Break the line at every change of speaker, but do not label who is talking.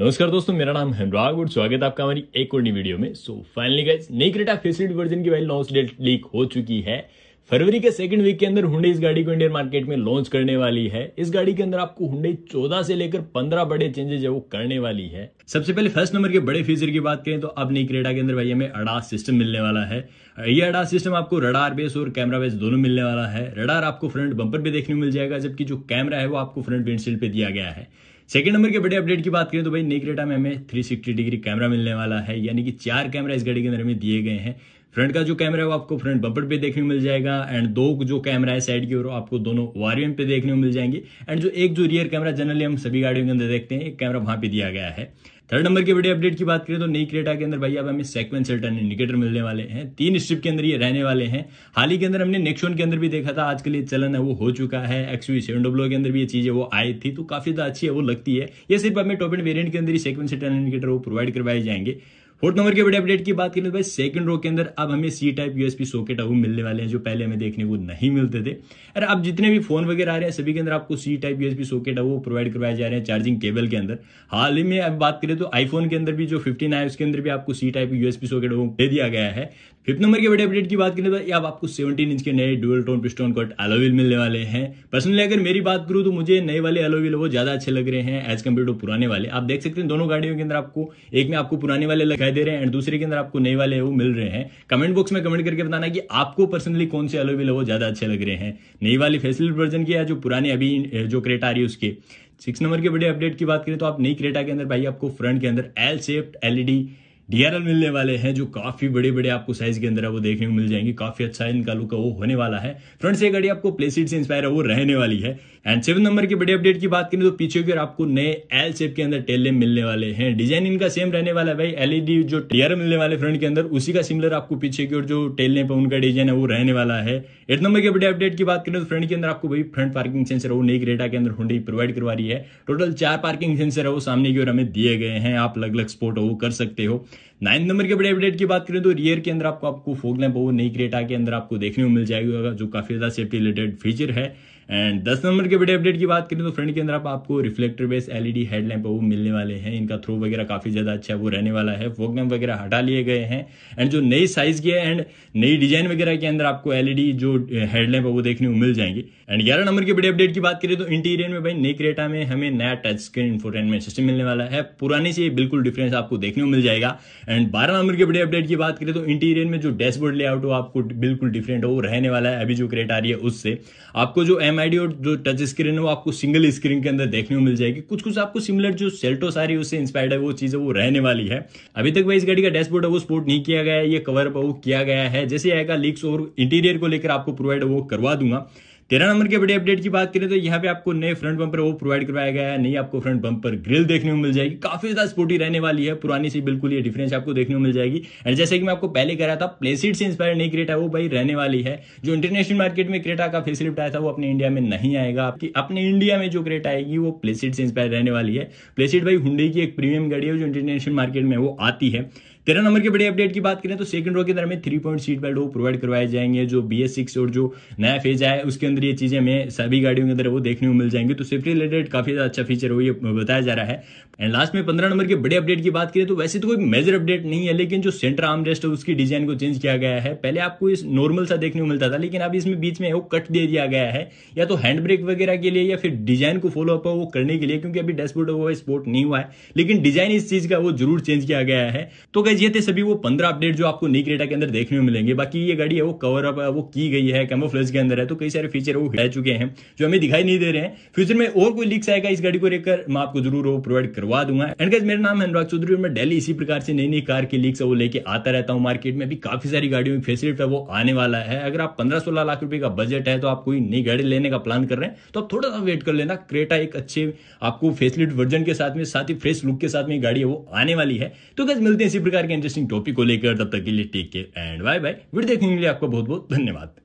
नमस्कार दोस्तों मेरा नाम अनुराग और स्वागत है आपका हमारी एक और नई वीडियो में सो फाइनली गाइस नई क्रेटा फेसिलिटी वर्जन की वाइल लॉन्च डेट लीक हो चुकी है फरवरी के सेकंड वीक के अंदर हुडे इस गाड़ी को इंडियन मार्केट में लॉन्च करने वाली है इस गाड़ी के अंदर आपको हुडे 14 से लेकर 15 बड़े चेंजेस है वो करने वाली है सबसे पहले फर्स्ट नंबर के बड़े फीचर की बात करें तो अब नई क्रेटा के अंदर भाई हमें अडास सिस्टम मिलने वाला है ये अडास सिस्टम आपको रडार बेस और कैमरा बेस दोनों मिलने वाला है रडार आपको फ्रंट बंपर पे देखने मिल जाएगा जबकि जो कैमरा है वो आपको फ्रंट विंडशील्ड पे दिया गया है सेकंड नंबर के बड़े अपडेट की बात करें तो भाई नेक में हमें 360 डिग्री कैमरा मिलने वाला है यानी कि चार कैमरा इस गाड़ी के अंदर हमें दिए गए हैं फ्रंट का जो कैमरा है वो आपको फ्रंट बंपर पे देखने को मिल जाएगा एंड दो जो कैमरा है साइड की ओर आपको दोनों वारियम पे देखने को मिल जाएंगे एंड जो एक जो रियर कैमरा जनरली हम सभी गाड़ियों के अंदर देखते हैं एक कैमरा वहां पे दिया गया है थर्ड नंबर के वीडियो अपडेट की बात करें तो नई क्रेटा के अंदर भाई अब हमें सेक्वेंस टर्न इंडिकेटर मिलने वाले हैं तीन स्ट्रिप के अंदर ये रहने वाले हैं हाल ही के अंदर हमने नेक्सोन के अंदर भी देखा था आजकल लिए चलन है वो हो चुका है एक्सवी सेवन डब्ल्यू के अंदर भी ये चीजें वो आई थी तो काफी ज्यादा अच्छी है वो लगती है ये सिर्फ हमें टॉप एंड वेरियंट के अंदर ही सेक्वेंस टर्न इंडिकेटर वो प्रोवाइड करवाए जाएंगे फोर्थ नंबर के बड़े अपडेट की बात करें तो भाई सेकंड रो के अंदर अब हमें सी टाइप यूएसपी सॉकेट अब मिलने वाले हैं जो पहले हमें देखने को नहीं मिलते थे अरे अब जितने भी फोन वगैरह आ रहे हैं सभी के अंदर आपको सी टाइप यूएसपी सॉकेट है वो प्रोवाइड करवाए जा रहे हैं चार्जिंग केबल के अंदर हाल ही में अब बात करें तो आईफोन के अंदर भी जो फिफ्टीन है उसके अंदर भी आपको सी टाइप यूएसपी सॉकेट वो दे दिया गया है फिफ्थ नंबर के बड़े अपडेट की बात करें तो अब आपको सेवनटीन इंच के नए डुअल टोन पिस्टोन कट एलोविल मिलने वाले हैं पर्सनली अगर मेरी बात करूँ तो मुझे नए वाले एलोविल वो ज्यादा अच्छे लग रहे हैं एज कम्पेयर टू पुराने वाले आप देख सकते हैं दोनों गाड़ियों के अंदर आपको एक में आपको पुराने वाले लग दिखाई दे रहे हैं एंड दूसरे के अंदर आपको नए वाले वो मिल रहे हैं कमेंट बॉक्स में कमेंट करके बताना कि आपको पर्सनली कौन से एलोवेल वो ज्यादा अच्छे लग रहे हैं नई वाली फेसिल वर्जन की या जो पुराने अभी जो क्रेटा आ रही है उसके सिक्स नंबर के बड़े अपडेट की बात करें तो आप नई क्रेटा के अंदर भाई आपको फ्रंट के अंदर एल सेफ्ट एलईडी डीआरएल मिलने वाले हैं जो काफी बड़े बड़े आपको साइज के अंदर वो देखने को मिल जाएंगे काफी अच्छा इनका लुक वो होने वाला है फ्रंट से गाड़ी आपको प्लेसिड से इंस्पायर वो रहने वाली है एंड सेवन नंबर की बड़ी अपडेट की बात करें तो पीछे की ओर आपको नए एल शेप के अंदर टेल मिलने वाले हैं डिजाइन इनका सेम रहने वाला है भाई एलईडी जो टेयर मिलने वाले फ्रंट के अंदर उसी का सिमिलर आपको पीछे की ओर जो टेल लैम्प उनका डिजाइन है वो रहने वाला है एट नंबर की बड़ी अपडेट की बात करें तो फ्रंट के अंदर आपको भाई फ्रंट पार्किंग सेंसर वो नई ग्रेटा के अंदर हुई प्रोवाइड करवा रही है टोटल चार पार्किंग सेंसर है वो सामने की ओर हमें दिए गए हैं आप अलग अलग स्पोर्ट वो कर सकते हो नाइन्थ नंबर के बड़े अपडेट की बात करें तो रियर के अंदर आपको आपको फोग वो नई क्रेटा के अंदर आपको देखने को मिल जाएगा जो काफी ज्यादा सेफ्टी रिलेटेड फीचर है एंड दस नंबर के बड़े अपडेट की बात करें तो फ्रंट के अंदर आप आपको रिफ्लेक्टर बेस एलईडी हेडलैम्प वो मिलने वाले हैं इनका थ्रो वगैरह काफ़ी ज़्यादा अच्छा है वो रहने वाला है फोकनम वगैरह हटा लिए गए हैं एंड जो नई साइज़ की है एंड नई डिजाइन वगैरह के अंदर आपको एलईडी जो हेडलैम्प eh, है वो देखने को मिल जाएंगे एंड ग्यारह नंबर के बड़े अपडेट की बात करें तो इंटीरियर में भाई नई क्रेटा में हमें नया टच स्क्रीन इन्फोटेनमेंट सिस्टम मिलने वाला है पुराने से बिल्कुल डिफरेंस आपको देखने को मिल जाएगा एंड बारह नंबर के बड़े अपडेट की बात करें तो इंटीरियर में जो डैशबोर्ड लेआउट हो आपको बिल्कुल डिफरेंट हो रहने वाला है अभी जो क्रेट आ रही है उससे आपको जो एम एम आई और जो टच स्क्रीन है वो आपको सिंगल स्क्रीन के अंदर देखने को मिल जाएगी कुछ कुछ आपको सिमिलर जो सेल्टो सारी उससे इंस्पायर्ड है वो चीज़ है वो रहने वाली है अभी तक वह इस गाड़ी का डैशबोर्ड है वो स्पोर्ट नहीं किया गया है ये कवर अप वो किया गया है जैसे आएगा लीक्स और इंटीरियर को लेकर आपको प्रोवाइड वो करवा दूंगा तेरह नंबर के बड़े अपडेट की बात करें तो यहाँ पे आपको नए फ्रंट बंपर वो प्रोवाइड करवाया गया है नई आपको फ्रंट बंपर ग्रिल देखने को मिल जाएगी काफी ज्यादा स्पोर्टी रहने वाली है पुरानी से बिल्कुल ये डिफरेंस आपको देखने को मिल जाएगी एंड जैसे कि मैं आपको पहले कह रहा था प्लेसिड से इंस्पायर नई क्रेटा वो भाई रहने वाली है जो इंटरनेशनल मार्केट में क्रेटा का फेसिलिट आया था वो अपने इंडिया में नहीं आएगा आपकी अपने इंडिया में जो क्रेटा आएगी वो प्लेसिड से इंस्पायर रहने वाली है प्लेसिड भाई हुंडे की एक प्रीमियम गाड़ी है जो इंटरनेशनल मार्केट में वो आती है तेरह नंबर के बड़े अपडेट की बात करें तो सेकंड रो के अंदर हमें थ्री पॉइंट सीट बेल्ट वो प्रोवाइड करवाए जाएंगे जो बी और जो नया फेज आया है उसके अंदर ये चीजें हमें सभी गाड़ियों के अंदर वो देखने को मिल जाएंगे तो सेफ्टी रिलेटेड काफी अच्छा फीचर हो ये बताया जा रहा है एंड लास्ट में पंद्रह नंबर के बड़े अपडेट की बात करें तो वैसे तो कोई मेजर अपडेट नहीं है लेकिन जो सेंटर आर्म रेस्ट है उसकी डिजाइन को चेंज किया गया है पहले आपको इस नॉर्मल सा देखने को मिलता था लेकिन अब इसमें बीच में वो कट दे दिया गया है या तो हैंड ब्रेक वगैरह के लिए या फिर डिजाइन को फॉलो अप वो करने के लिए क्योंकि अभी डैशबोर्ड स्पोर्ट नहीं हुआ है लेकिन डिजाइन इस चीज का वो जरूर चेंज किया गया है तो गाइज ये थे सभी वो पंद्रह अपडेट जो आपको नई क्रेटा के अंदर देखने में मिलेंगे बाकी ये गाड़ी है वो कवर अप वो की गई है कैमोफ्लेज के अंदर है तो कई सारे फीचर वो रह चुके हैं जो हमें दिखाई नहीं दे रहे हैं फ्यूचर में और कोई लीक्स आएगा इस गाड़ी को लेकर मैं आपको जरूर वो प्रोवाइड करवा दूंगा एंड गाइज मेरा नाम है अनुराग चौधरी और मैं डेली इसी प्रकार से नई नई कार की लीक्स वो लेके आता रहता हूँ मार्केट में अभी काफी सारी गाड़ियों में फेसिलिट है वो आने वाला है अगर आप पंद्रह सोलह लाख रुपए का बजट है तो आप कोई नई गाड़ी लेने का प्लान कर रहे हैं तो आप थोड़ा सा वेट कर लेना क्रेटा एक अच्छे आपको फेसिलिट वर्जन के साथ में साथ ही फ्रेश लुक के साथ में गाड़ी है वो आने वाली है तो गज मिलते हैं इसी प्रकार प्रकार के इंटरेस्टिंग टॉपिक को लेकर तब तक के लिए take care and bye bye video देखने के लिए आपका बहुत बहुत धन्यवाद